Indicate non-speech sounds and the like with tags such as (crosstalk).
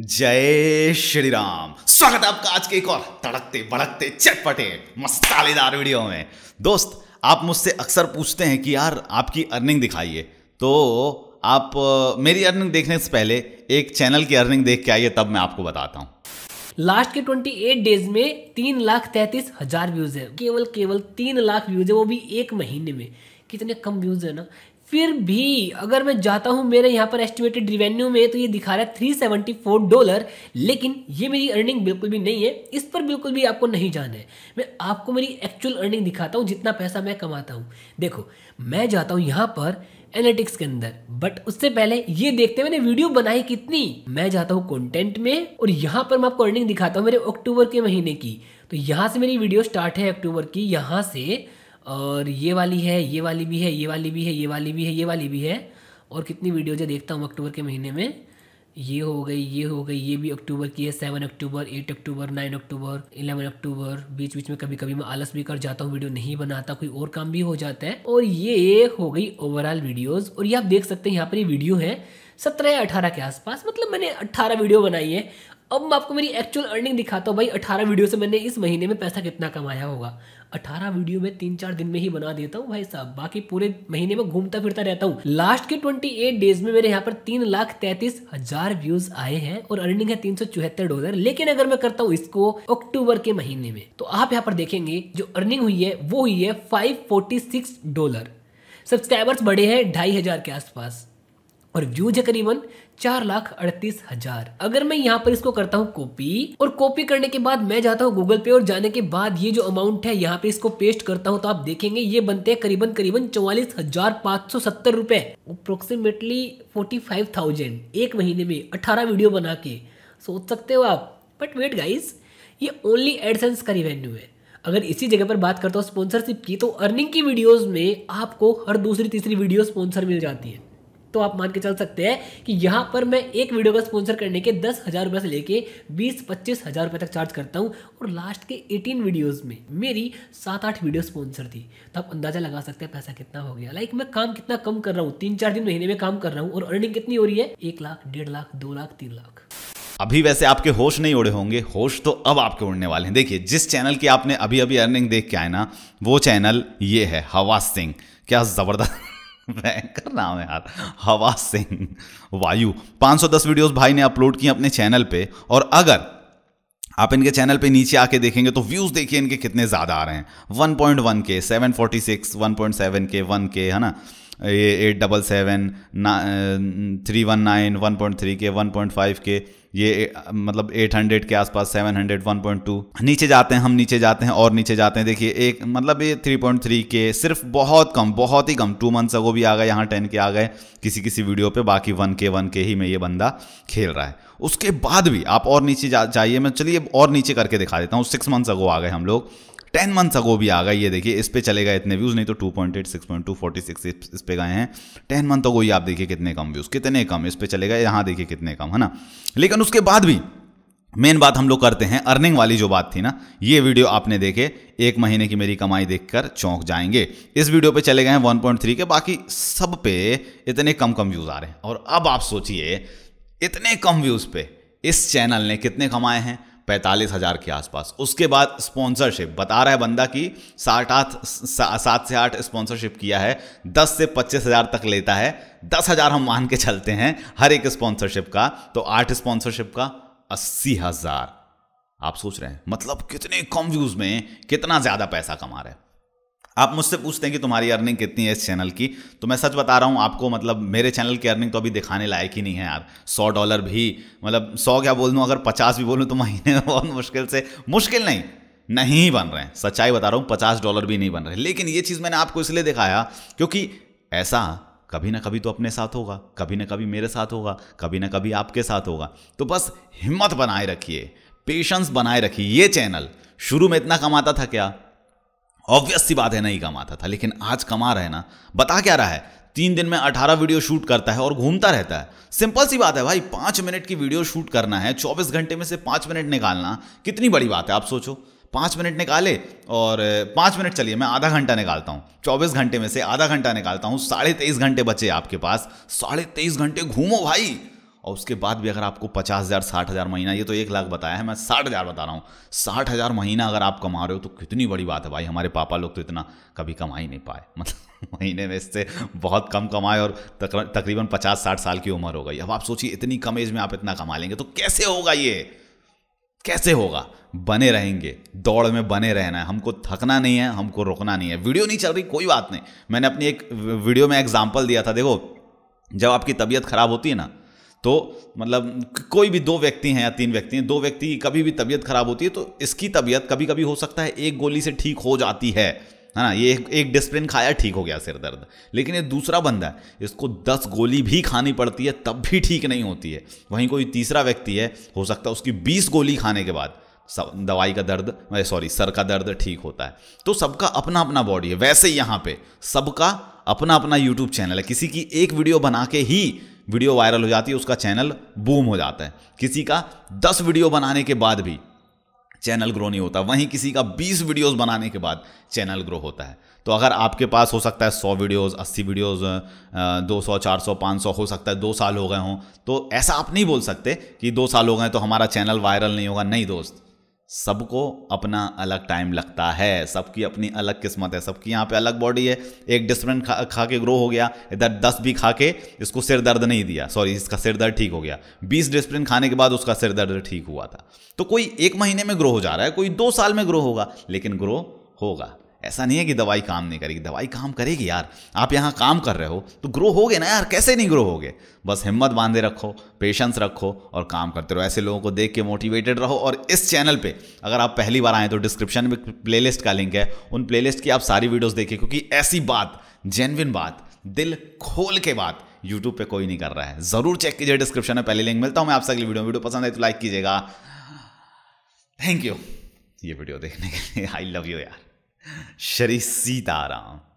जय श्री राम स्वागत है आपका आज के एक और तड़कते बड़कते चटपटे मसालेदार वीडियो में दोस्त आप मुझसे अक्सर पूछते हैं कि यार आपकी अर्निंग दिखाइए तो आप मेरी अर्निंग देखने से पहले एक चैनल की अर्निंग देख के आइए तब मैं आपको बताता हूँ लास्ट के 28 डेज में तीन लाख तैतीस हजार व्यूज है केवल केवल तीन लाख व्यूज है वो भी एक महीने में कितने कम व्यूज है ना फिर भी अगर मैं जाता हूँ मेरे यहाँ पर एस्टिमेटेड रिवेन्यू में तो ये दिखा रहा है थ्री सेवेंटी फोर डॉलर लेकिन ये मेरी अर्निंग बिल्कुल भी नहीं है इस पर बिल्कुल भी आपको नहीं जाना है मैं आपको मेरी एक्चुअल अर्निंग दिखाता हूँ जितना पैसा मैं कमाता हूँ देखो मैं जाता हूँ यहाँ पर एनालिटिक्स के अंदर बट उससे पहले ये देखते मैंने वीडियो बनाई कितनी मैं जाता हूँ कॉन्टेंट में और यहाँ पर मैं आपको अर्निंग दिखाता हूँ मेरे अक्टूबर के महीने की तो यहाँ से मेरी वीडियो स्टार्ट है अक्टूबर की यहाँ से और ये वाली है ये वाली भी है ये वाली भी है ये वाली भी है ये वाली भी है और कितनी वीडियोज है देखता हूँ अक्टूबर के महीने में ये हो गई ये हो गई ये भी अक्टूबर की है seven October eight October nine October eleven October बीच बीच में कभी कभी मैं आलस भी कर जाता हूँ वीडियो नहीं बनाता कोई और काम भी हो जाता है और ये हो गई ओवरऑल वीडियोस और ये आप देख सकते हैं यहाँ पर ये वीडियो है सत्रह या अठारह के आसपास मतलब मैंने अट्ठारह वीडियो बनाई है अब मैं आपको मेरी एक्चुअल अर्निंग दिखाता हूँ भाई अठारह वीडियो से मैंने इस महीने में पैसा कितना कमाया होगा अठारह वीडियो में तीन चार दिन में ही बना देता हूँ भाई साहब बाकी पूरे महीने में घूमता फिरता रहता हूँ लास्ट के ट्वेंटी एट डेज में मेरे यहाँ पर तीन लाख तैतीस हजार व्यूज आए हैं और अर्निंग है तीन सौ चौहत्तर डॉलर लेकिन अगर मैं करता हूँ इसको अक्टूबर के महीने में तो आप यहाँ पर देखेंगे जो अर्निंग हुई है वो हुई है फाइव डॉलर सब्सक्राइबर्स बढ़े हैं ढाई हजार के आसपास और व्यूज है करीबन चार लाख अड़तीस हजार अगर मैं यहाँ पर इसको करता हूँ कॉपी और कॉपी करने के बाद मैं जाता हूँ गूगल पे और जाने के बाद ये जो अमाउंट है यहाँ पे इसको पेस्ट करता हूँ तो आप देखेंगे ये बनते हैं करीबन करीबन चौवालीस हजार पाँच सौ सत्तर रुपए अप्रोक्सीमेटली फोर्टी फाइव थाउजेंड एक महीने में अठारह वीडियो बना के सोच सकते हो आप बट वेट गाइज ये ओनली एडसेंस का रिवेन्यू है अगर इसी जगह पर बात करता हूँ स्पॉन्सरशिप की तो अर्निंग की वीडियोज में आपको हर दूसरी तीसरी वीडियो स्पॉन्सर मिल जाती है तो आप मान के चल सकते हैं कि यहाँ पर मैं एक वीडियो का स्पॉन्सर करने के दस हज़ार रुपए से लेके बीस पच्चीस हज़ार रुपए तक चार्ज करता हूँ और लास्ट के एटीन वीडियोस में मेरी सात आठ वीडियो स्पॉन्सर थी तो आप अंदाज़ा लगा सकते हैं पैसा कितना हो गया लाइक मैं काम कितना कम कर रहा हूँ तीन चार दिन महीने में काम कर रहा हूँ और अर्निंग कितनी हो रही है एक लाख डेढ़ लाख दो लाख तीन लाख अभी वैसे आपके होश नहीं उड़े होंगे होश तो अब आपके उड़ने वाले हैं देखिए जिस चैनल की आपने अभी अभी अर्निंग देख के आए ना वो चैनल ये है हवा सिंह क्या ज़बरदस्त (laughs) भयंकर नाम है यार हवा सिंह वायु 510 वीडियोस भाई ने अपलोड किए अपने चैनल पे और अगर आप इनके चैनल पे नीचे आके देखेंगे तो व्यूज देखिए इनके कितने ज्यादा आ रहे हैं 1.1 के 746 1.7 के 1 के है ना ये eight double seven three one nine one point three के वन पॉइंट फाइव के ये मतलब एट हंड्रेड के आसपास seven hundred one point two नीचे जाते हैं हम नीचे जाते हैं और नीचे जाते हैं देखिए एक मतलब ये थ्री पॉइंट थ्री के सिर्फ बहुत कम बहुत ही कम टू मंथ्स अगो भी आ गए यहाँ टेन के आ गए किसी किसी वीडियो पे बाकी वन के वन के ही में ये बंदा खेल रहा है उसके बाद भी आप और नीचे जा चाहिए मैं चलिए और नीचे करके दिखा देता हूँ सिक्स मंथ्स अगो आ गए हम लोग टेन मंथ्स अगो भी आ गया ये देखिए इस पे चलेगा इतने व्यूज़ नहीं तो two point eight six point two forty six इस पे गए हैं टेन मंथ अगो ये आप देखिए कितने कम व्यूज़ कितने कम इस पे चलेगा यहाँ देखिए कितने कम है ना लेकिन उसके बाद भी मेन बात हम लोग करते हैं अर्निंग वाली जो बात थी ना ये वीडियो आपने देखे एक महीने की मेरी कमाई देखकर चौंक जाएंगे इस वीडियो पे चले गए हैं 1.3 के बाकी सब पे इतने कम कम व्यूज आ रहे हैं और अब आप सोचिए इतने कम व्यूज पे इस चैनल ने कितने कमाए हैं पैंतालीस हज़ार के आसपास उसके बाद स्पॉन्सरशिप बता रहा है बंदा कि साठ आठ सात से आठ स्पॉन्सरशिप किया है दस से पच्चीस हज़ार तक लेता है दस हज़ार हम मान के चलते हैं हर एक स्पॉन्सरशिप का तो आठ स्पॉन्सरशिप का अस्सी हज़ार आप सोच रहे हैं मतलब कितने कम व्यूज़ में कितना ज़्यादा पैसा कमा रहे हैं आप मुझसे पूछते हैं कि तुम्हारी अर्निंग कितनी है इस चैनल की तो मैं सच बता रहा हूँ आपको मतलब मेरे चैनल की अर्निंग तो अभी दिखाने लायक ही नहीं है यार सौ डॉलर भी मतलब सौ क्या बोल दूँ अगर पचास भी बोलूँ तो महीने में बहुत मुश्किल से मुश्किल नहीं नहीं बन रहे हैं सच्चाई बता रहा हूँ पचास डॉलर भी नहीं बन रहे लेकिन ये चीज़ मैंने आपको इसलिए दिखाया क्योंकि ऐसा कभी ना कभी तो अपने साथ होगा कभी ना कभी मेरे साथ होगा कभी ना कभी आपके साथ होगा तो बस हिम्मत बनाए रखिए पेशेंस बनाए रखिए ये चैनल शुरू में इतना कमाता था क्या ऑब्वियस सी बात है नहीं कमाता था लेकिन आज कमा रहे ना बता क्या रहा है तीन दिन में अठारह वीडियो शूट करता है और घूमता रहता है सिंपल सी बात है भाई पांच मिनट की वीडियो शूट करना है चौबीस घंटे में से पांच मिनट निकालना कितनी बड़ी बात है आप सोचो पाँच मिनट निकाले और पांच मिनट चलिए मैं आधा घंटा निकालता हूँ चौबीस घंटे में से आधा घंटा निकालता हूँ साढ़े तेईस घंटे बचे आपके पास साढ़े तेईस घंटे घूमो भाई और उसके बाद भी अगर आपको पचास हज़ार साठ हज़ार महीना ये तो एक लाख बताया है मैं साठ हज़ार बता रहा हूँ साठ हज़ार महीना अगर आप कमा रहे हो तो कितनी बड़ी बात है भाई हमारे पापा लोग तो इतना कभी कमा ही नहीं पाए (laughs) मतलब महीने में इससे बहुत कम कमाए और तक तकरीबन पचास साठ साल की उम्र हो गई अब आप सोचिए इतनी कम एज में आप इतना कमा लेंगे तो कैसे होगा ये कैसे होगा बने रहेंगे दौड़ में बने रहना है हमको थकना नहीं है हमको रुकना नहीं है वीडियो नहीं चल रही कोई बात नहीं मैंने अपनी एक वीडियो में एग्जाम्पल दिया था देखो जब आपकी तबीयत खराब होती है ना तो मतलब कोई भी दो व्यक्ति हैं या तीन व्यक्ति हैं दो व्यक्ति की कभी भी तबीयत खराब होती है तो इसकी तबीयत कभी कभी हो सकता है एक गोली से ठीक हो जाती है है ना ये एक, डिस्प्रिन खाया ठीक हो गया सिर दर्द लेकिन ये दूसरा बंदा है इसको दस गोली भी खानी पड़ती है तब भी ठीक नहीं होती है वहीं कोई तीसरा व्यक्ति है हो सकता है उसकी बीस गोली खाने के बाद दवाई का दर्द सॉरी सर का दर्द ठीक होता है तो सबका अपना अपना बॉडी है वैसे ही यहाँ पे सबका अपना अपना यूट्यूब चैनल है किसी की एक वीडियो बना के ही वीडियो वायरल हो जाती है उसका चैनल बूम हो जाता है किसी का दस वीडियो बनाने के बाद भी चैनल ग्रो नहीं होता वहीं किसी का बीस वीडियोज़ बनाने के बाद चैनल ग्रो होता है तो अगर आपके पास हो सकता है 100 वीडियोस 80 वीडियोस 200 400 500 हो सकता है दो साल हो गए हों तो ऐसा आप नहीं बोल सकते कि दो साल हो गए तो हमारा चैनल वायरल नहीं होगा नहीं दोस्त सबको अपना अलग टाइम लगता है सबकी अपनी अलग किस्मत है सबकी यहाँ पे अलग बॉडी है एक डिस्टमेंट खा खा के ग्रो हो गया इधर दस भी खा के इसको सिर दर्द नहीं दिया सॉरी इसका सिर दर्द ठीक हो गया बीस डिस्प्रिन खाने के बाद उसका सिर दर्द ठीक हुआ था तो कोई एक महीने में ग्रो हो जा रहा है कोई दो साल में ग्रो होगा लेकिन ग्रो होगा ऐसा नहीं है कि दवाई काम नहीं करेगी दवाई काम करेगी यार आप यहाँ काम कर रहे हो तो ग्रो हो ना यार कैसे नहीं ग्रो होगे बस हिम्मत बांधे रखो पेशेंस रखो और काम करते रहो ऐसे लोगों को देख के मोटिवेटेड रहो और इस चैनल पे अगर आप पहली बार आए तो डिस्क्रिप्शन में प्लेलिस्ट का लिंक है उन प्लेलिस्ट की आप सारी वीडियोस देखें क्योंकि ऐसी बात जेनविन बात दिल खोल के बात यूट्यूब पे कोई नहीं कर रहा है जरूर चेक कीजिए डिस्क्रिप्शन में पहले लिंक मिलता हूं मैं आपसे अगली वीडियो वीडियो पसंद आई तो लाइक कीजिएगा थैंक यू ये वीडियो देखने के लिए आई लव यू यार श्री सीताराम